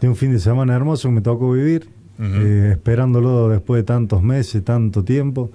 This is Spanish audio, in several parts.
de un fin de semana hermoso que me tocó vivir, eh, esperándolo después de tantos meses, tanto tiempo.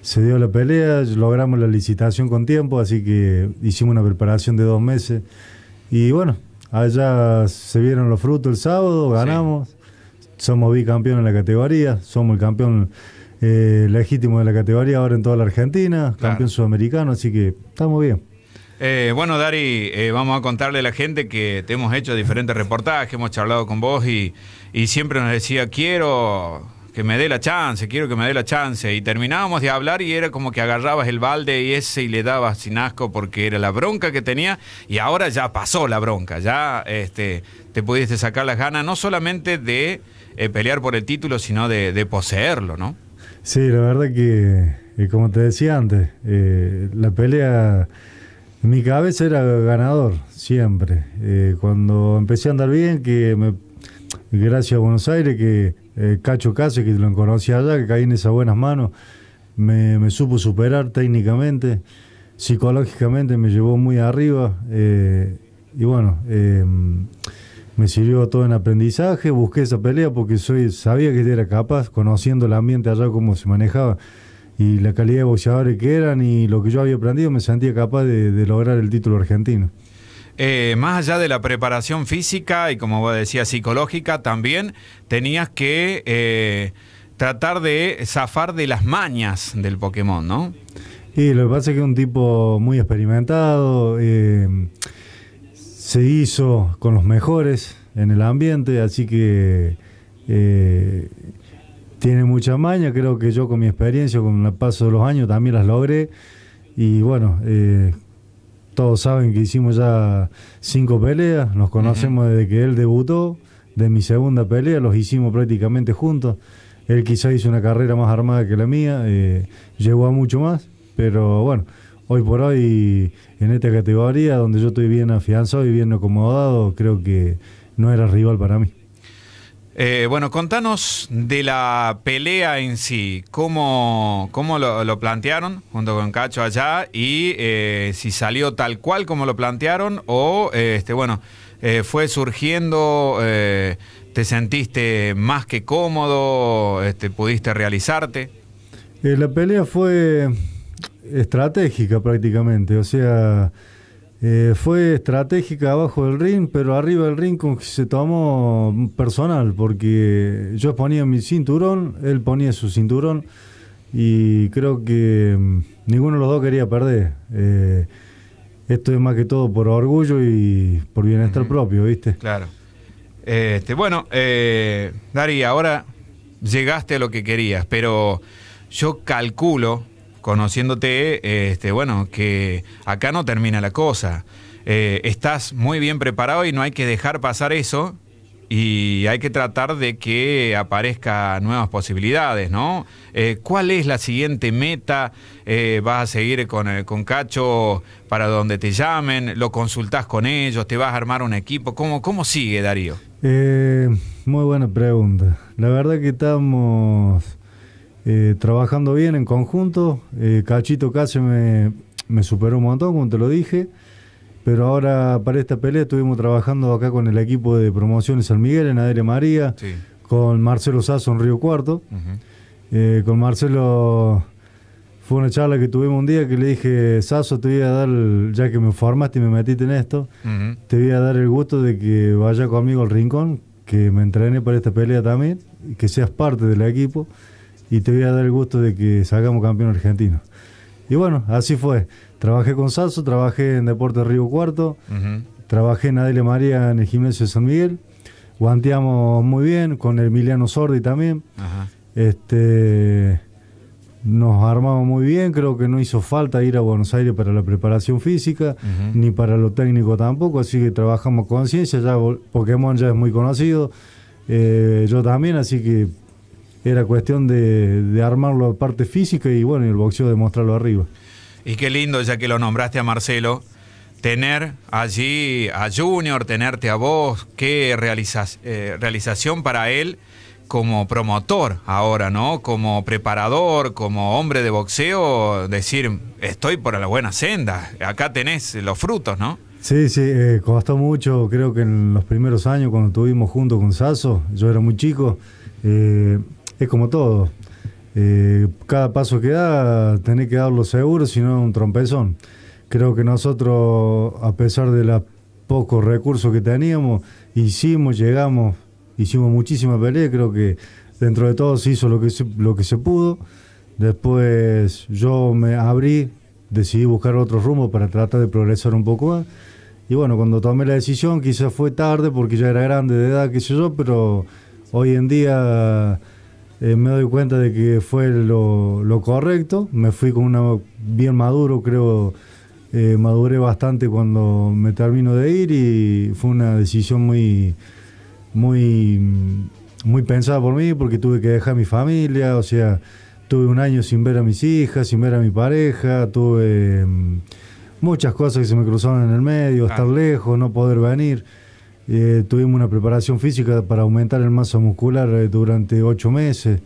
Se dio la pelea, logramos la licitación con tiempo, así que hicimos una preparación de dos meses. Y bueno, allá se vieron los frutos el sábado, ganamos, somos bicampeón en la categoría, somos el campeón eh, legítimo de la categoría ahora en toda la Argentina, campeón sudamericano, así que estamos bien. Eh, bueno, Dari, eh, vamos a contarle a la gente que te hemos hecho diferentes reportajes, hemos charlado con vos y, siempre nos decía, quiero que me dé la chance, quiero que me dé la chance. Y terminábamos de hablar y era como que agarrabas el balde y ese y le dabas sin asco porque era la bronca que tenía y ahora ya pasó la bronca, ya este, te pudiste sacar las ganas no solamente de eh, pelear por el título, sino de, poseerlo, ¿no? Sí, la verdad que, como te decía antes, la pelea mi cabeza era ganador, siempre. Eh, cuando empecé a andar bien, que gracias a Buenos Aires, que eh, Cacho Case, que lo conocí allá, que caí en esas buenas manos, me, supo superar técnicamente, psicológicamente me llevó muy arriba. Eh, y bueno, em, me sirvió todo en aprendizaje, busqué esa pelea porque soy, sabía que era capaz, conociendo el ambiente allá, cómo se manejaba y la calidad de boxeadores que eran y lo que yo había aprendido, me sentía capaz de, lograr el título argentino. Eh, más allá de la preparación física y como vos decías, psicológica, también tenías que eh, tratar de zafar de las mañas del Pokémon, ¿no? Y lo que pasa es que es un tipo muy experimentado, eh, se hizo con los mejores en el ambiente, así que tiene mucha maña, creo que yo con mi experiencia, con el paso de los años también las logré y bueno, eh, todos saben que hicimos ya cinco peleas, nos conocemos desde que él debutó, de mi segunda pelea, los hicimos prácticamente juntos, él quizá hizo una carrera más armada que la mía, eh, llegó a mucho más, pero bueno, hoy por hoy en esta categoría donde yo estoy bien afianzado y bien acomodado, creo que no era rival para mí. Eh, bueno, contanos de la pelea en sí, cómo, lo, plantearon junto con Cacho allá y eh, si salió tal cual como lo plantearon o, este, bueno, eh, fue surgiendo, te sentiste más que cómodo, este, pudiste realizarte. la pelea fue estratégica prácticamente, o sea eh, fue estratégica abajo del ring, pero arriba del ring se tomó personal, porque yo ponía mi cinturón, él ponía su cinturón, y creo que mm, ninguno de los dos quería perder. Eh, esto es más que todo por orgullo y por bienestar propio, ¿viste? Claro. Este, bueno, eh, ahora llegaste a lo que querías, pero yo calculo conociéndote, este, bueno, que acá no termina la cosa. Eh, estás muy bien preparado y no hay que dejar pasar eso y hay que tratar de que aparezcan nuevas posibilidades, ¿no? Eh, ¿Cuál es la siguiente meta? Eh, ¿Vas a seguir con, Cacho para donde te llamen? ¿Lo consultás con ellos? ¿Te vas a armar un equipo? ¿Cómo, cómo sigue, Darío? muy buena pregunta. La verdad que estamos eh, trabajando bien en conjunto. Eh, Cachito casi me, superó un montón, como te lo dije. Pero ahora para esta pelea estuvimos trabajando acá con el equipo de promociones San Miguel, en Adere María, con Marcelo Sasso en Río Cuarto. Eh, con Marcelo fue una charla que tuvimos un día que le dije, Sasso, te voy a dar, ya que me formaste y me metiste en esto, te voy a dar el gusto de que vaya conmigo al rincón, que me entrené para esta pelea también, que seas parte del equipo y te voy a dar el gusto de que salgamos campeón argentino. Y bueno, así fue. Trabajé con Sasso, trabajé en Deportes Río Cuarto, trabajé en Adele María en el gimnasio de San Miguel, guanteamos muy bien, con Emiliano Sordi también. Este, nos armamos muy bien, creo que no hizo falta ir a Buenos Aires para la preparación física, ni para lo técnico tampoco, así que trabajamos con ciencia, Pokémon ya es muy conocido, eh, yo también, así que era cuestión de, armarlo a parte física y bueno, el boxeo demostrarlo arriba. Y qué lindo, ya que lo nombraste a Marcelo, tener allí a Junior, tenerte a vos, qué eh, realización para él como promotor ahora, ¿no? Como preparador, como hombre de boxeo, decir, estoy por la buena senda, acá tenés los frutos, ¿no? Sí, sí, eh, costó mucho, creo que en los primeros años cuando estuvimos juntos con Sasso, yo era muy chico, eh, es como todo. Eh, cada paso que da, tenés que darlo seguro, si no un trompezón. Creo que nosotros, a pesar de los pocos recursos que teníamos, hicimos, llegamos, hicimos muchísima pelea, creo que dentro de todo se hizo lo que lo que se pudo. Después yo me abrí, decidí buscar otro rumbo para tratar de progresar un poco más. Y bueno, cuando tomé la decisión, quizás fue tarde porque ya era grande de edad, qué sé yo, pero hoy en día eh, me doy cuenta de que fue lo, correcto. Me fui con una bien maduro, creo. Eh, maduré bastante cuando me termino de ir y fue una decisión muy, muy, pensada por mí porque tuve que dejar a mi familia, o sea, tuve un año sin ver a mis hijas, sin ver a mi pareja, tuve mm, muchas cosas que se me cruzaron en el medio, estar lejos, no poder venir. Eh, tuvimos una preparación física para aumentar el masa muscular eh, durante ocho meses,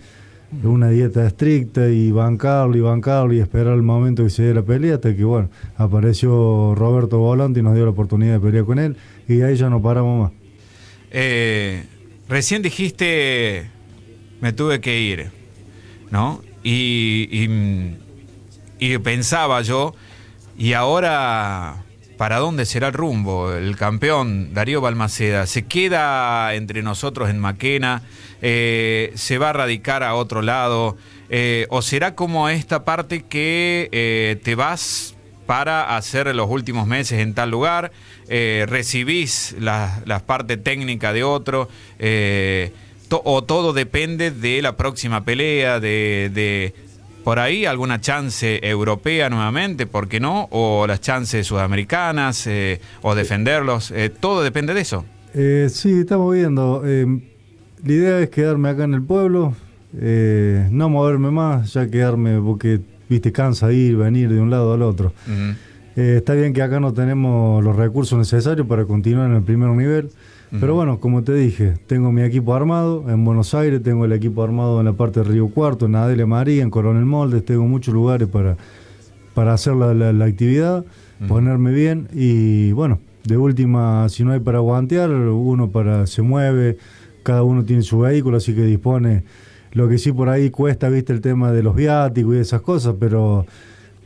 una dieta estricta y bancarlo y bancarlo y esperar el momento que se dé la pelea hasta que, bueno, apareció Roberto Volante y nos dio la oportunidad de pelear con él y ahí ya no paramos más. Eh, recién dijiste, me tuve que ir, ¿no? y pensaba yo, y ahora para dónde será el rumbo. El campeón Darío Balmaceda se queda entre nosotros en Maquena, eh, se va a radicar a otro lado, eh, o será como esta parte que eh, te vas para hacer los últimos meses en tal lugar, recibís la, la, parte técnica de otro. o todo depende de la próxima pelea, de por ahí alguna chance europea nuevamente, ¿por qué no? O las chances sudamericanas, eh, o defenderlos, eh, todo depende de eso. Eh, sí, estamos viendo. Em, la idea es quedarme acá en el pueblo, no moverme más, ya quedarme porque, viste, cansa ir, venir de un lado al otro. está bien que acá no tenemos los recursos necesarios para continuar en el primer nivel. Pero bueno, como te dije, tengo mi equipo armado en Buenos Aires, tengo el equipo armado en la parte de Río Cuarto, en Adele María, en Coronel Moldes, tengo muchos lugares para, para hacer la, actividad, ponerme bien y bueno, de última, si no hay para guantear, uno para se mueve, cada uno tiene su vehículo, así que dispone. Lo que sí por ahí cuesta, viste, el tema de los viáticos y esas cosas, pero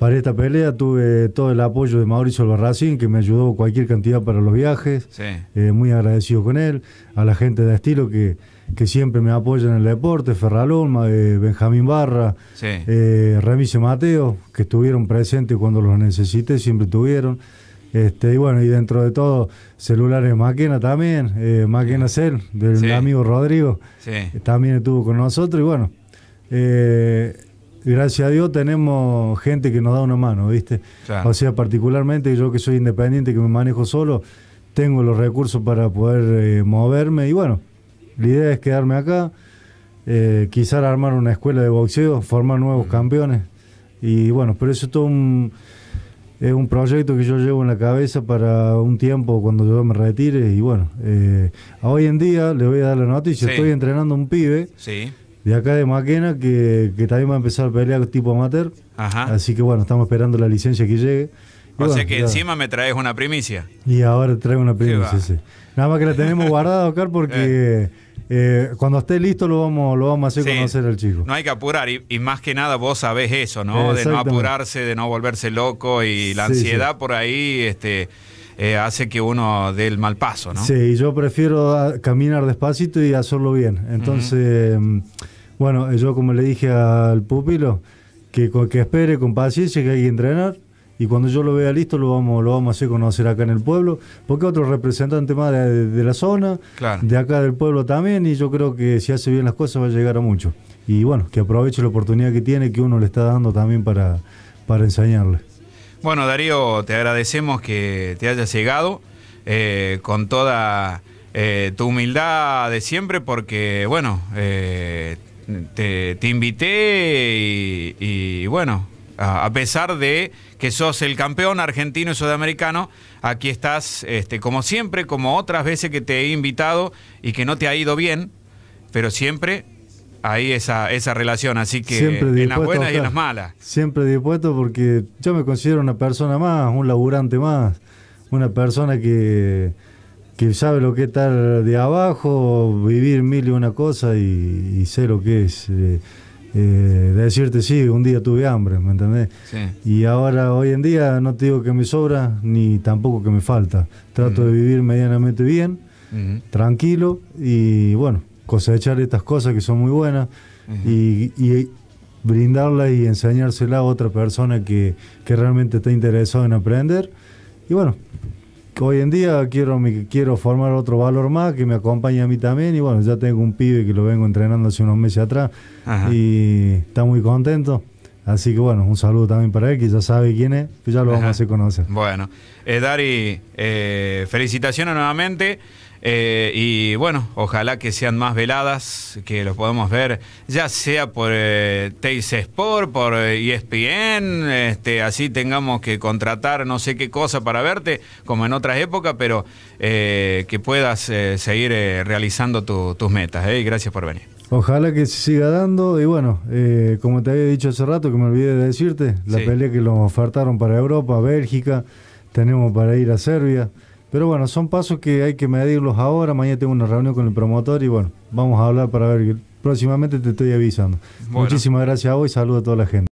para esta pelea tuve todo el apoyo de Mauricio Albarracín, que me ayudó cualquier cantidad para los viajes. Eh, muy agradecido con él. A la gente de Estilo que, que siempre me apoya en el deporte, Ferralón, eh, Benjamín Barra, sí. Eh, Mateo, que estuvieron presentes cuando los necesité, siempre estuvieron. Este, y bueno, y dentro de todo, celulares Maquena también, Maquena Cel, del amigo Rodrigo, también estuvo con nosotros. Y bueno, gracias a Dios tenemos gente que nos da una mano, ¿viste? O sea, particularmente yo que soy independiente, que me manejo solo, tengo los recursos para poder eh, moverme y bueno, la idea es quedarme acá, eh, quizás armar una escuela de boxeo, formar nuevos mm. campeones y bueno, pero eso es todo un, es un proyecto que yo llevo en la cabeza para un tiempo cuando yo me retire y bueno, eh, hoy en día le voy a dar la noticia, estoy entrenando un pibe. Sí de acá de Maquena, que, también va a empezar a pelear tipo amateur. Así que bueno, estamos esperando la licencia que llegue. o sea que encima me traes una primicia. Y ahora traigo una primicia, sí. Nada más que la tenemos guardada, Oscar, porque eh. Eh, cuando esté listo lo vamos, lo vamos a hacer conocer al chico. No hay que apurar, y, más que nada vos sabés eso, ¿no? De no apurarse, de no volverse loco y la ansiedad por ahí, este. Eh, hace que uno dé el mal paso, ¿no? Sí, yo prefiero caminar despacito y hacerlo bien. Entonces, mm, bueno, yo como le dije al pupilo, que, que espere con paciencia, que hay que entrenar. Y cuando yo lo vea listo, lo vamos, lo vamos a hacer conocer acá en el pueblo. Porque otro representante más de, la zona, de acá del pueblo también. Y yo creo que si hace bien las cosas va a llegar a mucho. Y bueno, que aproveche la oportunidad que tiene, que uno le está dando también para, para enseñarle. Bueno, Darío, te agradecemos que te hayas llegado eh, con toda eh, tu humildad de siempre, porque, bueno, eh, te, invité y, bueno, a pesar de que sos el campeón argentino y sudamericano, aquí estás, este, como siempre, como otras veces que te he invitado y que no te ha ido bien, pero siempre hay esa, esa relación, así que en las buenas y en las malas. Siempre dispuesto porque yo me considero una persona más, un laburante más, una persona que que sabe lo que es estar de abajo, vivir mil y una cosa y, y sé lo que es. Eh, eh, decirte, sí, un día tuve hambre, ¿me entendés? Y ahora, hoy en día, no te digo que me sobra ni tampoco que me falta. Trato de vivir medianamente bien, tranquilo y bueno, cosechar estas cosas que son muy buenas y, y brindarlas y enseñárselas a otra persona que, que realmente está interesado en aprender. Y bueno, hoy en día quiero, quiero formar otro valor más que me acompañe a mí también. Y bueno, ya tengo un pibe que lo vengo entrenando hace unos meses atrás y está muy contento. Así que bueno, un saludo también para él, que ya sabe quién es, pues ya lo vamos a hacer conocer. Bueno, eh, Dari, eh, felicitaciones nuevamente. Eh, y bueno, ojalá que sean más veladas, que los podamos ver, ya sea por eh, Sport, por eh, e ESPN, este, así tengamos que contratar no sé qué cosa para verte, como en otras épocas, pero eh, que puedas seguir realizando tus metas. gracias por venir. Ojalá que siga dando y bueno, como te había dicho hace rato que me olvidé de decirte, la pelea que nos ofertaron para Europa, Bélgica, tenemos para ir a Serbia. Pero bueno, son pasos que hay que medirlos ahora. Mañana tengo una reunión con el promotor y bueno, vamos a hablar para ver. Próximamente te estoy avisando. Muchísimas gracias a vos y saludo a toda la gente.